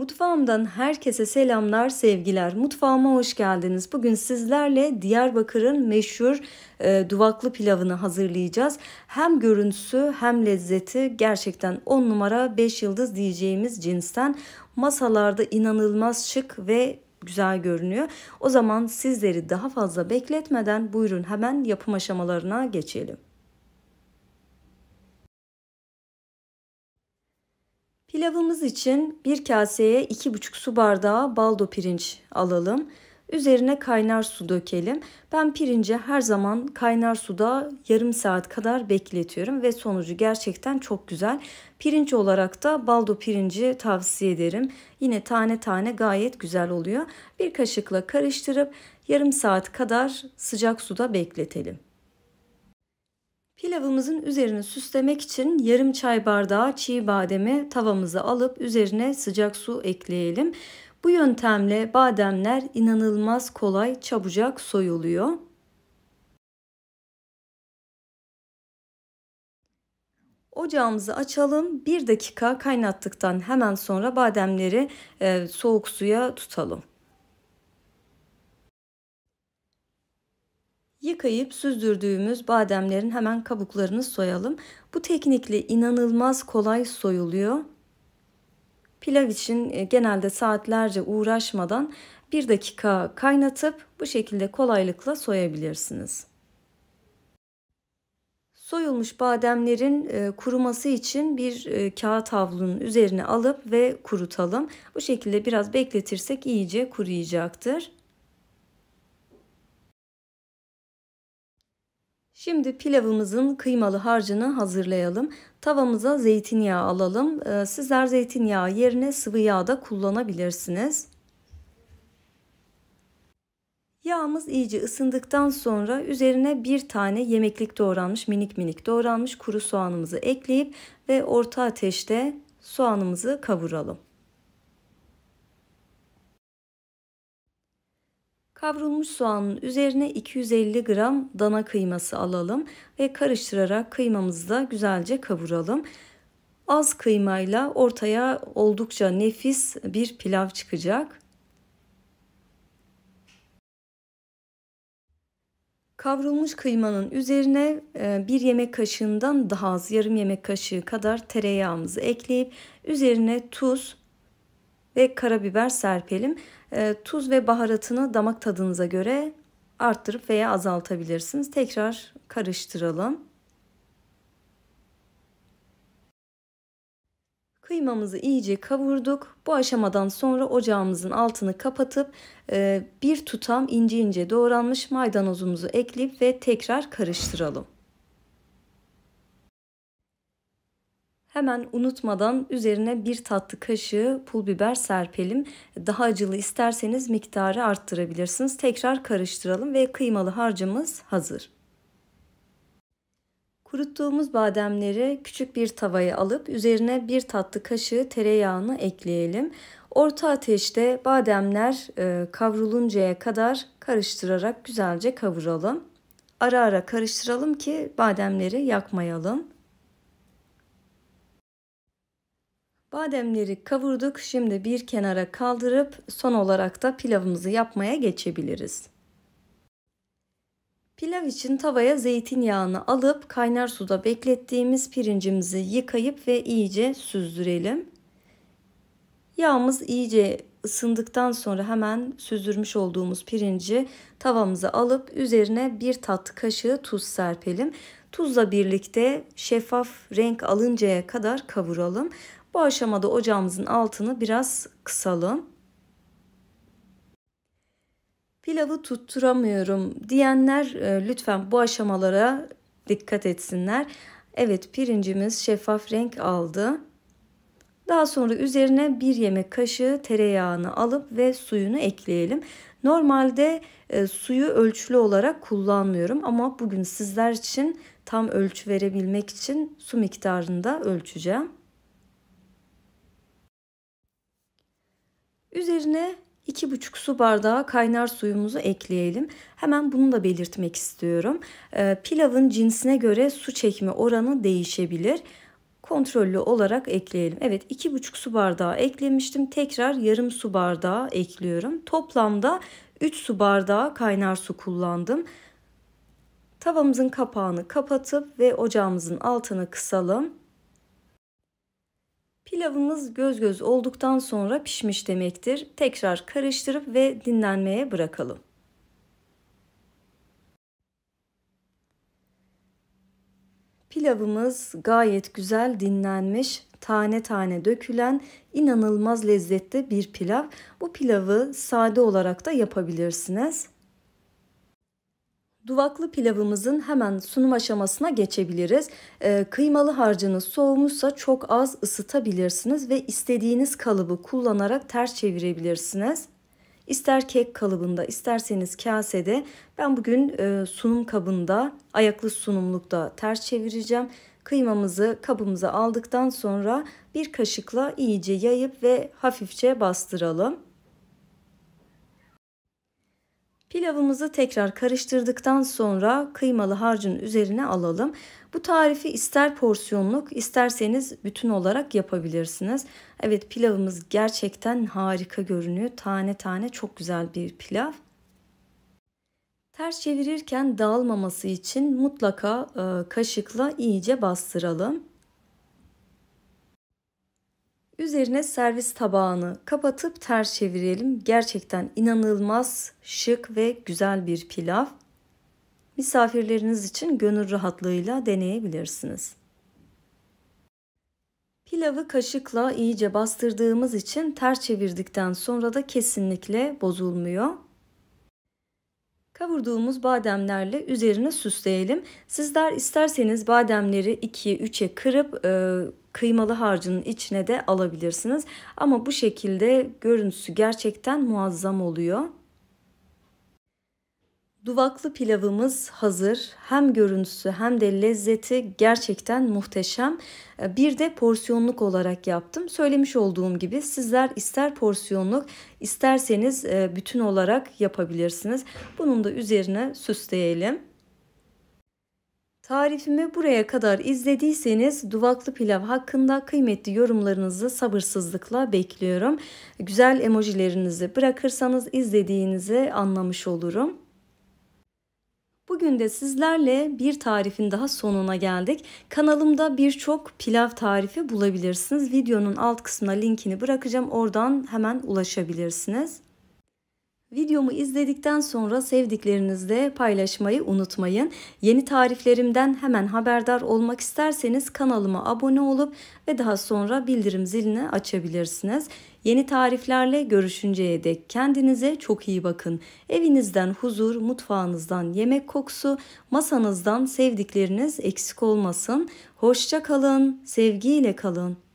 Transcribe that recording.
Mutfağımdan herkese selamlar, sevgiler. Mutfağıma hoş geldiniz. Bugün sizlerle Diyarbakır'ın meşhur e, duvaklı pilavını hazırlayacağız. Hem görüntüsü hem lezzeti gerçekten 10 numara 5 yıldız diyeceğimiz cinsten. Masalarda inanılmaz şık ve güzel görünüyor. O zaman sizleri daha fazla bekletmeden buyurun hemen yapım aşamalarına geçelim. Pilavımız için bir kaseye 2,5 su bardağı baldo pirinç alalım. Üzerine kaynar su dökelim. Ben pirinci her zaman kaynar suda yarım saat kadar bekletiyorum ve sonucu gerçekten çok güzel. Pirinç olarak da baldo pirinci tavsiye ederim. Yine tane tane gayet güzel oluyor. Bir kaşıkla karıştırıp yarım saat kadar sıcak suda bekletelim. Pilavımızın üzerini süslemek için yarım çay bardağı çiğ bademi tavamıza alıp üzerine sıcak su ekleyelim. Bu yöntemle bademler inanılmaz kolay çabucak soyuluyor. Ocağımızı açalım. 1 dakika kaynattıktan hemen sonra bademleri e, soğuk suya tutalım. Yıkayıp süzdürdüğümüz bademlerin hemen kabuklarını soyalım. Bu teknikle inanılmaz kolay soyuluyor. Pilav için e, genelde saatlerce uğraşmadan bir dakika kaynatıp bu şekilde kolaylıkla soyabilirsiniz. Soyulmuş bademlerin e, kuruması için bir e, kağıt havlunun üzerine alıp ve kurutalım. Bu şekilde biraz bekletirsek iyice kuruyacaktır. Şimdi pilavımızın kıymalı harcını hazırlayalım. Tavamıza zeytinyağı alalım. Ee, sizler zeytinyağı yerine sıvı yağ da kullanabilirsiniz. Yağımız iyice ısındıktan sonra üzerine bir tane yemeklik doğranmış minik minik doğranmış kuru soğanımızı ekleyip ve orta ateşte soğanımızı kavuralım. Kavrulmuş soğanın üzerine 250 gram dana kıyması alalım ve karıştırarak kıymamızı da güzelce kavuralım. Az kıymayla ortaya oldukça nefis bir pilav çıkacak. Kavrulmuş kıymanın üzerine e, bir yemek kaşığından daha az yarım yemek kaşığı kadar tereyağımızı ekleyip üzerine tuz, ve karabiber serpelim. Ee, tuz ve baharatını damak tadınıza göre arttırıp veya azaltabilirsiniz. Tekrar karıştıralım. Kıymamızı iyice kavurduk. Bu aşamadan sonra ocağımızın altını kapatıp e, bir tutam ince ince doğranmış maydanozumuzu ekleyip ve tekrar karıştıralım. Hemen unutmadan üzerine bir tatlı kaşığı pul biber serpelim. Daha acılı isterseniz miktarı arttırabilirsiniz. Tekrar karıştıralım ve kıymalı harcımız hazır. Kuruttuğumuz bademleri küçük bir tavaya alıp üzerine bir tatlı kaşığı tereyağını ekleyelim. Orta ateşte bademler e, kavruluncaya kadar karıştırarak güzelce kavuralım. Ara ara karıştıralım ki bademleri yakmayalım. Bademleri kavurduk. Şimdi bir kenara kaldırıp son olarak da pilavımızı yapmaya geçebiliriz. Pilav için tavaya zeytinyağını alıp kaynar suda beklettiğimiz pirincimizi yıkayıp ve iyice süzdürelim. Yağımız iyice ısındıktan sonra hemen süzdürmüş olduğumuz pirinci tavamıza alıp üzerine bir tatlı kaşığı tuz serpelim. Tuzla birlikte şeffaf renk alıncaya kadar kavuralım. Bu aşamada ocağımızın altını biraz kısalım. Pilavı tutturamıyorum diyenler e, lütfen bu aşamalara dikkat etsinler. Evet pirincimiz şeffaf renk aldı. Daha sonra üzerine bir yemek kaşığı tereyağını alıp ve suyunu ekleyelim. Normalde e, suyu ölçülü olarak kullanmıyorum ama bugün sizler için tam ölçü verebilmek için su miktarını da ölçeceğim. Üzerine 2,5 su bardağı kaynar suyumuzu ekleyelim. Hemen bunu da belirtmek istiyorum. Ee, pilavın cinsine göre su çekme oranı değişebilir. Kontrollü olarak ekleyelim. Evet 2,5 su bardağı eklemiştim. Tekrar yarım su bardağı ekliyorum. Toplamda 3 su bardağı kaynar su kullandım. Tavamızın kapağını kapatıp ve ocağımızın altını kısalım. Pilavımız göz göz olduktan sonra pişmiş demektir. Tekrar karıştırıp ve dinlenmeye bırakalım. Pilavımız gayet güzel dinlenmiş, tane tane dökülen inanılmaz lezzetli bir pilav. Bu pilavı sade olarak da yapabilirsiniz. Duvaklı pilavımızın hemen sunum aşamasına geçebiliriz. Ee, kıymalı harcınız soğumuşsa çok az ısıtabilirsiniz ve istediğiniz kalıbı kullanarak ters çevirebilirsiniz. İster kek kalıbında isterseniz kasede ben bugün e, sunum kabında ayaklı sunumlukta ters çevireceğim. Kıymamızı kabımıza aldıktan sonra bir kaşıkla iyice yayıp ve hafifçe bastıralım. Pilavımızı tekrar karıştırdıktan sonra kıymalı harcın üzerine alalım. Bu tarifi ister porsiyonluk isterseniz bütün olarak yapabilirsiniz. Evet pilavımız gerçekten harika görünüyor. Tane tane çok güzel bir pilav. Ters çevirirken dağılmaması için mutlaka e, kaşıkla iyice bastıralım. Üzerine servis tabağını kapatıp ters çevirelim. Gerçekten inanılmaz şık ve güzel bir pilav. Misafirleriniz için gönül rahatlığıyla deneyebilirsiniz. Pilavı kaşıkla iyice bastırdığımız için ters çevirdikten sonra da kesinlikle bozulmuyor. Kavurduğumuz bademlerle üzerine süsleyelim. Sizler isterseniz bademleri 2'ye 3'e kırıp e, kıymalı harcının içine de alabilirsiniz. Ama bu şekilde görüntüsü gerçekten muazzam oluyor. Duvaklı pilavımız hazır. Hem görüntüsü hem de lezzeti gerçekten muhteşem. Ee, bir de porsiyonluk olarak yaptım. Söylemiş olduğum gibi sizler ister porsiyonluk isterseniz e, bütün olarak yapabilirsiniz. Bunun da üzerine süsleyelim. Tarifimi buraya kadar izlediyseniz duvaklı pilav hakkında kıymetli yorumlarınızı sabırsızlıkla bekliyorum. Güzel emojilerinizi bırakırsanız izlediğinizi anlamış olurum. Bugün de sizlerle bir tarifin daha sonuna geldik. Kanalımda birçok pilav tarifi bulabilirsiniz. Videonun alt kısmına linkini bırakacağım. Oradan hemen ulaşabilirsiniz. Videomu izledikten sonra sevdiklerinizle paylaşmayı unutmayın. Yeni tariflerimden hemen haberdar olmak isterseniz kanalıma abone olup ve daha sonra bildirim zilini açabilirsiniz. Yeni tariflerle görüşünceye dek kendinize çok iyi bakın. Evinizden huzur, mutfağınızdan yemek kokusu, masanızdan sevdikleriniz eksik olmasın. Hoşça kalın, sevgiyle kalın.